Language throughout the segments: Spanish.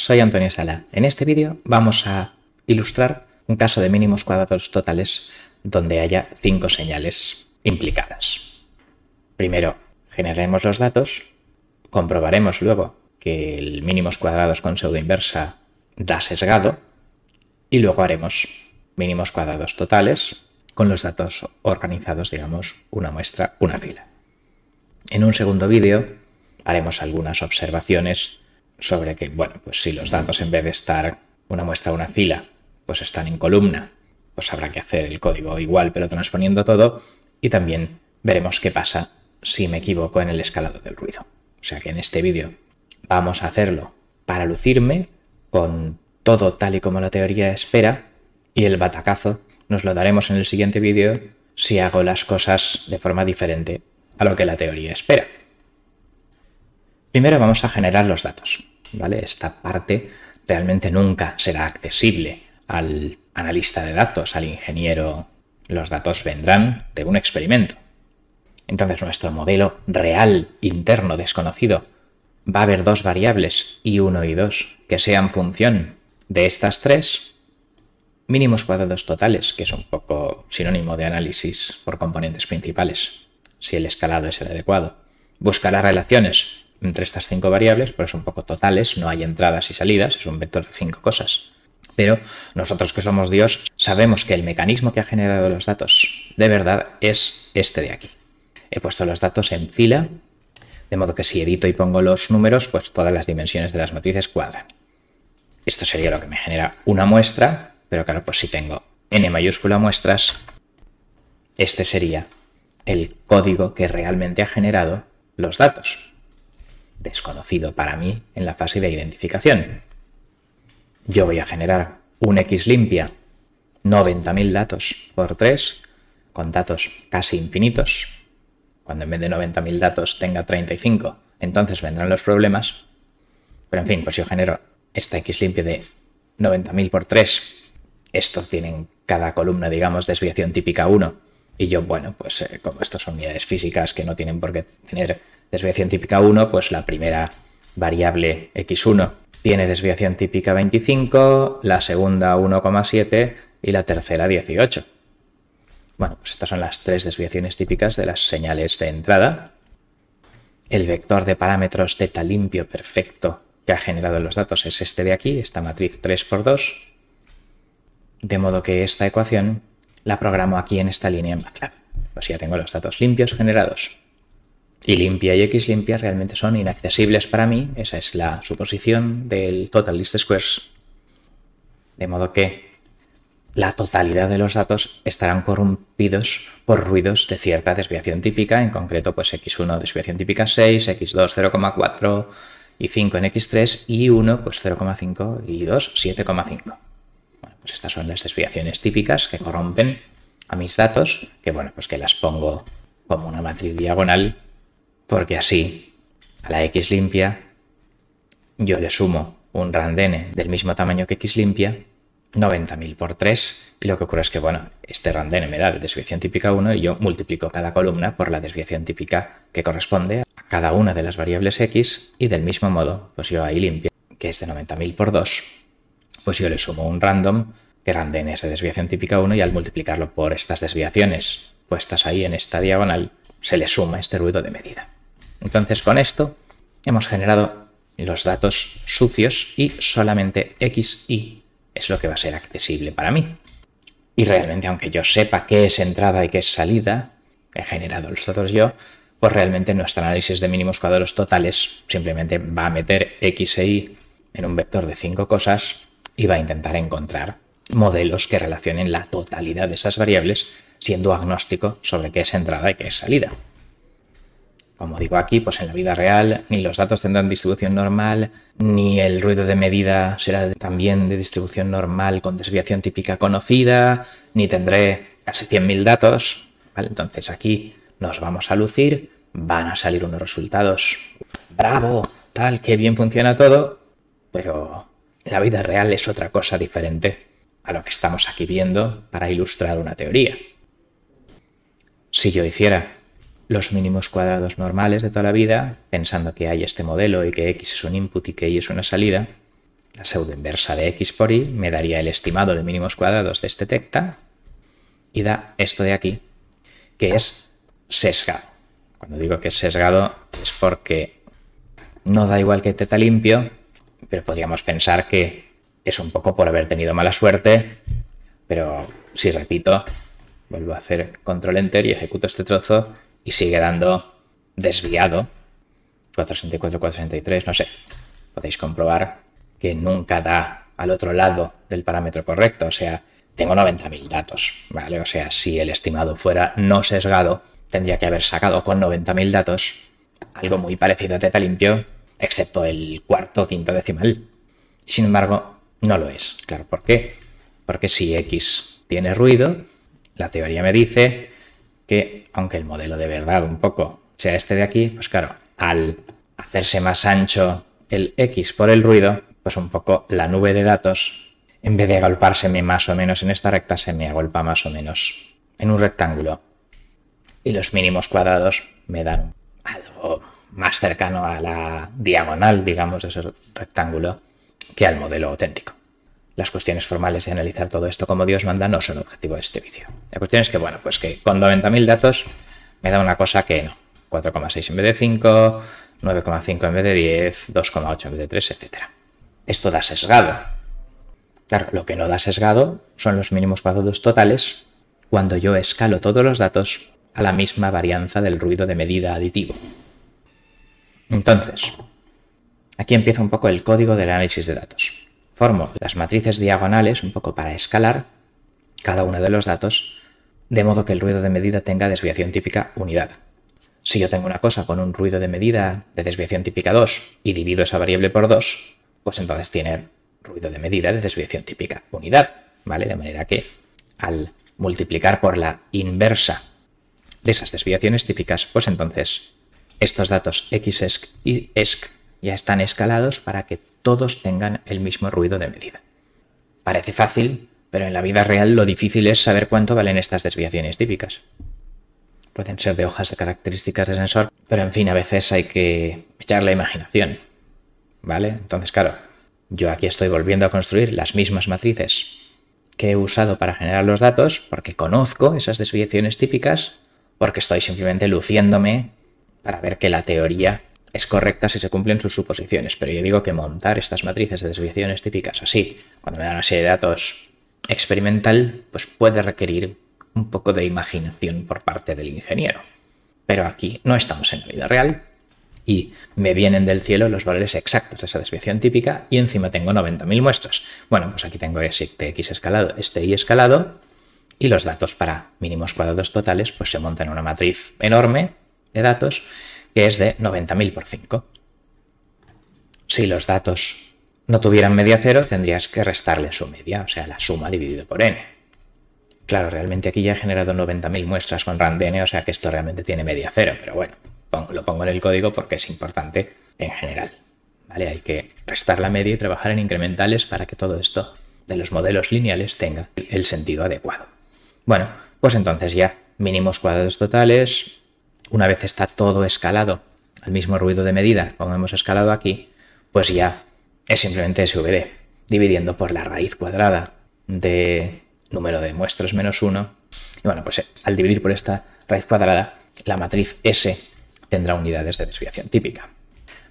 soy Antonio Sala. En este vídeo vamos a ilustrar un caso de mínimos cuadrados totales donde haya cinco señales implicadas. Primero, generaremos los datos, comprobaremos luego que el mínimos cuadrados con pseudo inversa da sesgado y luego haremos mínimos cuadrados totales con los datos organizados, digamos, una muestra, una fila. En un segundo vídeo haremos algunas observaciones sobre que, bueno, pues si los datos en vez de estar una muestra, una fila, pues están en columna, pues habrá que hacer el código igual, pero transponiendo todo. Y también veremos qué pasa si me equivoco en el escalado del ruido. O sea que en este vídeo vamos a hacerlo para lucirme con todo tal y como la teoría espera y el batacazo nos lo daremos en el siguiente vídeo si hago las cosas de forma diferente a lo que la teoría espera. Primero vamos a generar los datos. Esta parte realmente nunca será accesible al analista de datos, al ingeniero. Los datos vendrán de un experimento. Entonces nuestro modelo real interno desconocido va a haber dos variables, y 1 y 2, que sean función de estas tres mínimos cuadrados totales, que es un poco sinónimo de análisis por componentes principales, si el escalado es el adecuado. Buscará relaciones entre estas cinco variables, pero son un poco totales, no hay entradas y salidas, es un vector de cinco cosas. Pero nosotros que somos Dios sabemos que el mecanismo que ha generado los datos de verdad es este de aquí. He puesto los datos en fila, de modo que si edito y pongo los números, pues todas las dimensiones de las matrices cuadran. Esto sería lo que me genera una muestra, pero claro, pues si tengo n mayúscula muestras, este sería el código que realmente ha generado los datos desconocido para mí en la fase de identificación. Yo voy a generar un X limpia, 90.000 datos por 3, con datos casi infinitos. Cuando en vez de 90.000 datos tenga 35, entonces vendrán los problemas. Pero en fin, pues yo genero esta X limpia de 90.000 por 3. Estos tienen cada columna, digamos, desviación típica 1. Y yo, bueno, pues eh, como estos son unidades físicas que no tienen por qué tener Desviación típica 1, pues la primera variable x1 tiene desviación típica 25, la segunda 1,7 y la tercera 18. Bueno, pues estas son las tres desviaciones típicas de las señales de entrada. El vector de parámetros teta limpio perfecto que ha generado los datos es este de aquí, esta matriz 3x2. De modo que esta ecuación la programo aquí en esta línea en MATLAB. Pues ya tengo los datos limpios generados y limpia y x limpia realmente son inaccesibles para mí. Esa es la suposición del total list squares. De modo que la totalidad de los datos estarán corrompidos por ruidos de cierta desviación típica, en concreto pues x1 desviación típica 6, x2 0,4 y 5 en x3 y 1 pues 0,5 y 2 7,5. Bueno, pues estas son las desviaciones típicas que corrompen a mis datos, que bueno, pues que las pongo como una matriz diagonal porque así a la X limpia yo le sumo un randene del mismo tamaño que X limpia, 90.000 por 3, y lo que ocurre es que, bueno, este randene me da la desviación típica 1 y yo multiplico cada columna por la desviación típica que corresponde a cada una de las variables X, y del mismo modo, pues yo ahí limpia, que es de 90.000 por 2, pues yo le sumo un random que randene esa desviación típica 1 y al multiplicarlo por estas desviaciones puestas ahí en esta diagonal, se le suma este ruido de medida. Entonces con esto hemos generado los datos sucios y solamente x y es lo que va a ser accesible para mí. Y realmente aunque yo sepa qué es entrada y qué es salida, he generado los datos yo, pues realmente nuestro análisis de mínimos cuadrados totales simplemente va a meter X e Y en un vector de cinco cosas y va a intentar encontrar modelos que relacionen la totalidad de esas variables siendo agnóstico sobre qué es entrada y qué es salida. Como digo aquí, pues en la vida real ni los datos tendrán distribución normal, ni el ruido de medida será también de distribución normal con desviación típica conocida, ni tendré casi 100.000 datos. Entonces aquí nos vamos a lucir, van a salir unos resultados. ¡Bravo! Tal, que bien funciona todo, pero la vida real es otra cosa diferente a lo que estamos aquí viendo para ilustrar una teoría. Si yo hiciera los mínimos cuadrados normales de toda la vida, pensando que hay este modelo y que x es un input y que y es una salida, la pseudo inversa de x por y me daría el estimado de mínimos cuadrados de este teta, y da esto de aquí, que es sesgado. Cuando digo que es sesgado es porque no da igual que teta limpio, pero podríamos pensar que es un poco por haber tenido mala suerte, pero si repito, vuelvo a hacer control enter y ejecuto este trozo, y sigue dando desviado. 464, 463, no sé. Podéis comprobar que nunca da al otro lado del parámetro correcto. O sea, tengo 90.000 datos, ¿vale? O sea, si el estimado fuera no sesgado, tendría que haber sacado con 90.000 datos algo muy parecido a teta limpio, excepto el cuarto o quinto decimal. sin embargo, no lo es. Claro, ¿por qué? Porque si X tiene ruido, la teoría me dice que aunque el modelo de verdad un poco sea este de aquí, pues claro, al hacerse más ancho el X por el ruido, pues un poco la nube de datos, en vez de agolpárseme más o menos en esta recta, se me agolpa más o menos en un rectángulo. Y los mínimos cuadrados me dan algo más cercano a la diagonal, digamos, de ese rectángulo que al modelo auténtico. Las cuestiones formales de analizar todo esto como Dios manda no son objetivo de este vídeo. La cuestión es que, bueno, pues que con 90.000 datos me da una cosa que no. 4,6 en vez de 5, 9,5 en vez de 10, 2,8 en vez de 3, etc. Esto da sesgado. Claro, lo que no da sesgado son los mínimos cuadrados totales cuando yo escalo todos los datos a la misma varianza del ruido de medida aditivo. Entonces, aquí empieza un poco el código del análisis de datos formo las matrices diagonales un poco para escalar cada uno de los datos, de modo que el ruido de medida tenga desviación típica unidad. Si yo tengo una cosa con un ruido de medida de desviación típica 2 y divido esa variable por 2, pues entonces tiene ruido de medida de desviación típica unidad, ¿vale? De manera que al multiplicar por la inversa de esas desviaciones típicas, pues entonces estos datos x-esc y esc ya están escalados para que todos tengan el mismo ruido de medida. Parece fácil, pero en la vida real lo difícil es saber cuánto valen estas desviaciones típicas. Pueden ser de hojas de características de sensor, pero en fin, a veces hay que echar la imaginación. ¿Vale? Entonces, claro, yo aquí estoy volviendo a construir las mismas matrices que he usado para generar los datos, porque conozco esas desviaciones típicas, porque estoy simplemente luciéndome para ver que la teoría es correcta si se cumplen sus suposiciones, pero yo digo que montar estas matrices de desviaciones típicas así, cuando me dan una serie de datos experimental, pues puede requerir un poco de imaginación por parte del ingeniero. Pero aquí no estamos en la vida real y me vienen del cielo los valores exactos de esa desviación típica y encima tengo 90.000 muestras. Bueno, pues aquí tengo este x escalado, este y escalado y los datos para mínimos cuadrados totales pues se montan en una matriz enorme de datos que es de 90.000 por 5. Si los datos no tuvieran media cero, tendrías que restarle su media, o sea, la suma dividido por n. Claro, realmente aquí ya he generado 90.000 muestras con randn, o sea que esto realmente tiene media cero, pero bueno, lo pongo en el código porque es importante en general. ¿Vale? Hay que restar la media y trabajar en incrementales para que todo esto de los modelos lineales tenga el sentido adecuado. Bueno, pues entonces ya mínimos cuadrados totales, una vez está todo escalado al mismo ruido de medida como hemos escalado aquí, pues ya es simplemente SVD, dividiendo por la raíz cuadrada de número de muestras menos 1. Y bueno, pues eh, al dividir por esta raíz cuadrada, la matriz S tendrá unidades de desviación típica.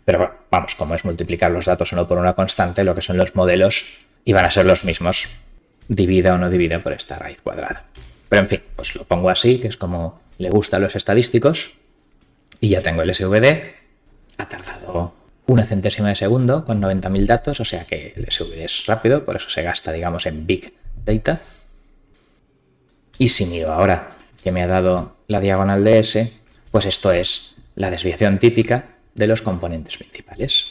Pero vamos, como es multiplicar los datos no por una constante, lo que son los modelos iban a ser los mismos, divida o no divida por esta raíz cuadrada. Pero en fin, pues lo pongo así, que es como le gustan los estadísticos y ya tengo el SVD. Ha tardado una centésima de segundo con 90.000 datos, o sea que el SVD es rápido, por eso se gasta, digamos, en Big Data. Y si miro ahora que me ha dado la diagonal de S, pues esto es la desviación típica de los componentes principales.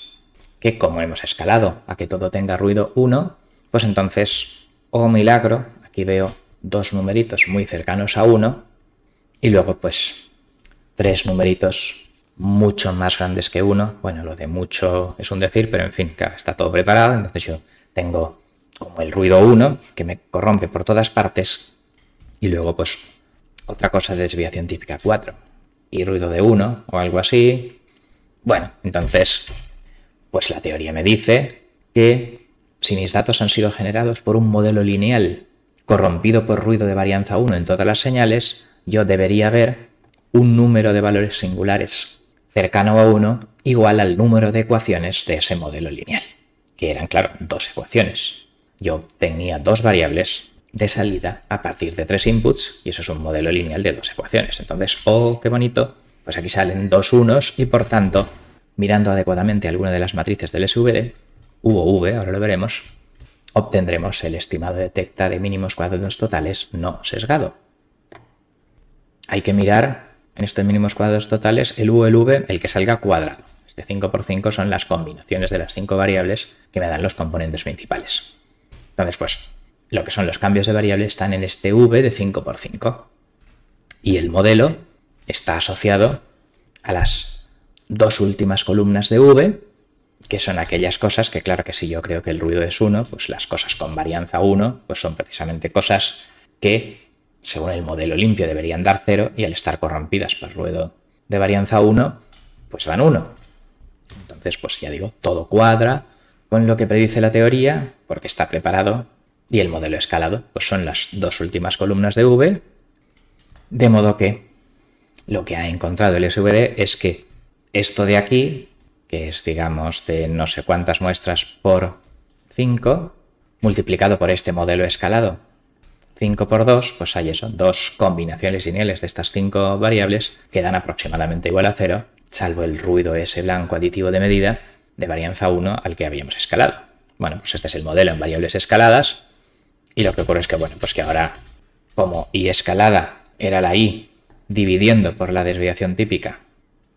Que como hemos escalado a que todo tenga ruido 1, pues entonces, oh milagro, aquí veo dos numeritos muy cercanos a 1, y luego, pues, tres numeritos mucho más grandes que uno. Bueno, lo de mucho es un decir, pero en fin, está todo preparado. Entonces yo tengo como el ruido 1, que me corrompe por todas partes. Y luego, pues, otra cosa de desviación típica 4. Y ruido de 1 o algo así. Bueno, entonces, pues la teoría me dice que si mis datos han sido generados por un modelo lineal corrompido por ruido de varianza 1 en todas las señales, yo debería ver un número de valores singulares cercano a 1 igual al número de ecuaciones de ese modelo lineal, que eran, claro, dos ecuaciones. Yo tenía dos variables de salida a partir de tres inputs y eso es un modelo lineal de dos ecuaciones. Entonces, oh, qué bonito, pues aquí salen dos unos y por tanto, mirando adecuadamente alguna de las matrices del SVD, U o V, ahora lo veremos, obtendremos el estimado de de mínimos cuadrados totales no sesgado, hay que mirar en estos mínimos cuadrados totales el U, el V, el que salga cuadrado. Este 5 por 5 son las combinaciones de las cinco variables que me dan los componentes principales. Entonces, pues, lo que son los cambios de variable están en este V de 5 por 5. Y el modelo está asociado a las dos últimas columnas de V, que son aquellas cosas que, claro que si yo creo que el ruido es 1, pues las cosas con varianza 1, pues son precisamente cosas que según el modelo limpio, deberían dar 0 y al estar corrompidas por ruedo de varianza 1, pues dan 1. Entonces, pues ya digo, todo cuadra con lo que predice la teoría, porque está preparado, y el modelo escalado, pues son las dos últimas columnas de V, de modo que lo que ha encontrado el SVD es que esto de aquí, que es digamos de no sé cuántas muestras por 5, multiplicado por este modelo escalado, 5 por 2, pues hay eso, dos combinaciones lineales de estas cinco variables que dan aproximadamente igual a 0, salvo el ruido ese blanco aditivo de medida de varianza 1 al que habíamos escalado. Bueno, pues este es el modelo en variables escaladas y lo que ocurre es que, bueno, pues que ahora como y escalada era la y dividiendo por la desviación típica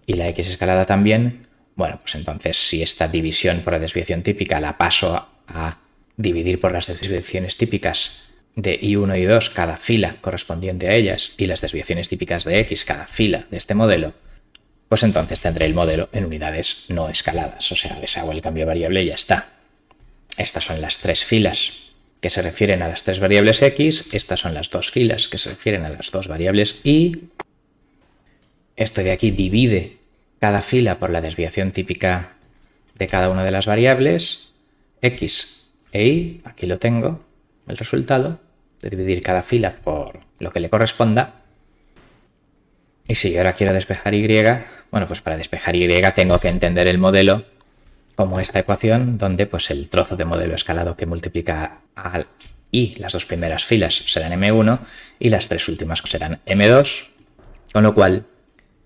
y la x escalada también, bueno, pues entonces si esta división por la desviación típica la paso a dividir por las desviaciones típicas de I1 y 2 cada fila correspondiente a ellas y las desviaciones típicas de X cada fila de este modelo, pues entonces tendré el modelo en unidades no escaladas, o sea, deshago el cambio de variable y ya está. Estas son las tres filas que se refieren a las tres variables X, estas son las dos filas que se refieren a las dos variables Y. Esto de aquí divide cada fila por la desviación típica de cada una de las variables, X e Y, aquí lo tengo, el resultado, de dividir cada fila por lo que le corresponda. Y si ahora quiero despejar Y, bueno, pues para despejar Y tengo que entender el modelo como esta ecuación donde pues el trozo de modelo escalado que multiplica a y las dos primeras filas serán M1 y las tres últimas serán M2, con lo cual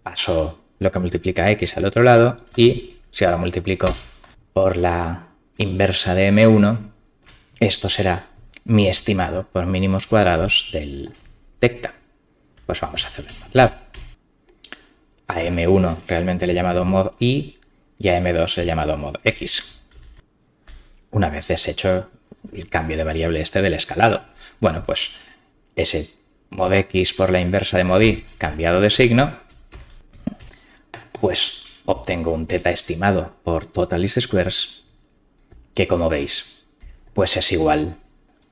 paso lo que multiplica X al otro lado y si ahora multiplico por la inversa de M1, esto será mi estimado por mínimos cuadrados del tecta. Pues vamos a hacerlo en MATLAB. A M1 realmente le he llamado mod I y a M2 le he llamado mod X. Una vez deshecho el cambio de variable este del escalado. Bueno, pues ese mod X por la inversa de mod i cambiado de signo, pues obtengo un teta estimado por total squares que como veis, pues es igual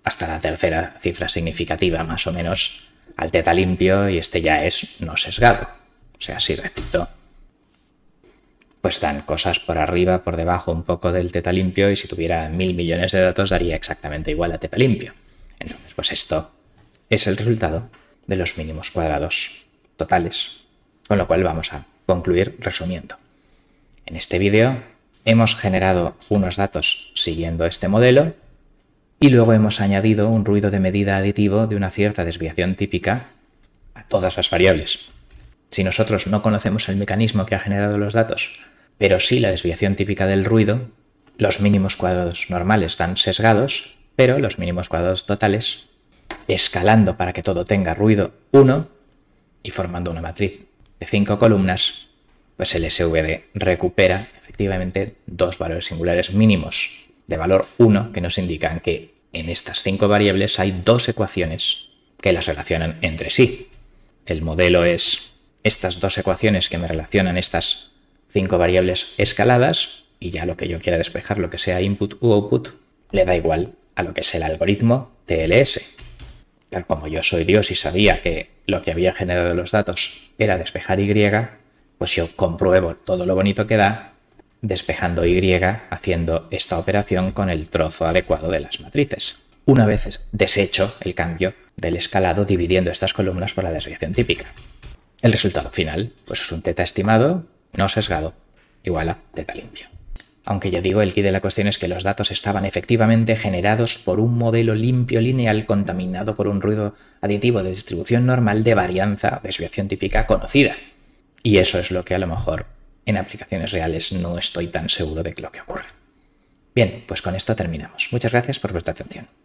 hasta la tercera cifra significativa, más o menos, al teta limpio y este ya es no sesgado. O sea, si repito, pues dan cosas por arriba, por debajo, un poco del teta limpio y si tuviera mil millones de datos daría exactamente igual a teta limpio. Entonces, pues esto es el resultado de los mínimos cuadrados totales. Con lo cual vamos a concluir resumiendo. En este vídeo hemos generado unos datos siguiendo este modelo y luego hemos añadido un ruido de medida aditivo de una cierta desviación típica a todas las variables. Si nosotros no conocemos el mecanismo que ha generado los datos, pero sí la desviación típica del ruido, los mínimos cuadrados normales están sesgados, pero los mínimos cuadrados totales, escalando para que todo tenga ruido 1 y formando una matriz de 5 columnas, pues el SVD recupera efectivamente dos valores singulares mínimos de valor 1 que nos indican que en estas cinco variables hay dos ecuaciones que las relacionan entre sí. El modelo es estas dos ecuaciones que me relacionan estas cinco variables escaladas, y ya lo que yo quiera despejar, lo que sea input u output, le da igual a lo que es el algoritmo TLS. como yo soy Dios y sabía que lo que había generado los datos era despejar Y, pues yo compruebo todo lo bonito que da despejando Y haciendo esta operación con el trozo adecuado de las matrices. Una vez deshecho el cambio del escalado dividiendo estas columnas por la desviación típica. El resultado final pues es un teta estimado no sesgado igual a teta limpio. Aunque ya digo, el quid de la cuestión es que los datos estaban efectivamente generados por un modelo limpio lineal contaminado por un ruido aditivo de distribución normal de varianza o desviación típica conocida. Y eso es lo que a lo mejor en aplicaciones reales no estoy tan seguro de lo que ocurre. Bien, pues con esto terminamos. Muchas gracias por vuestra atención.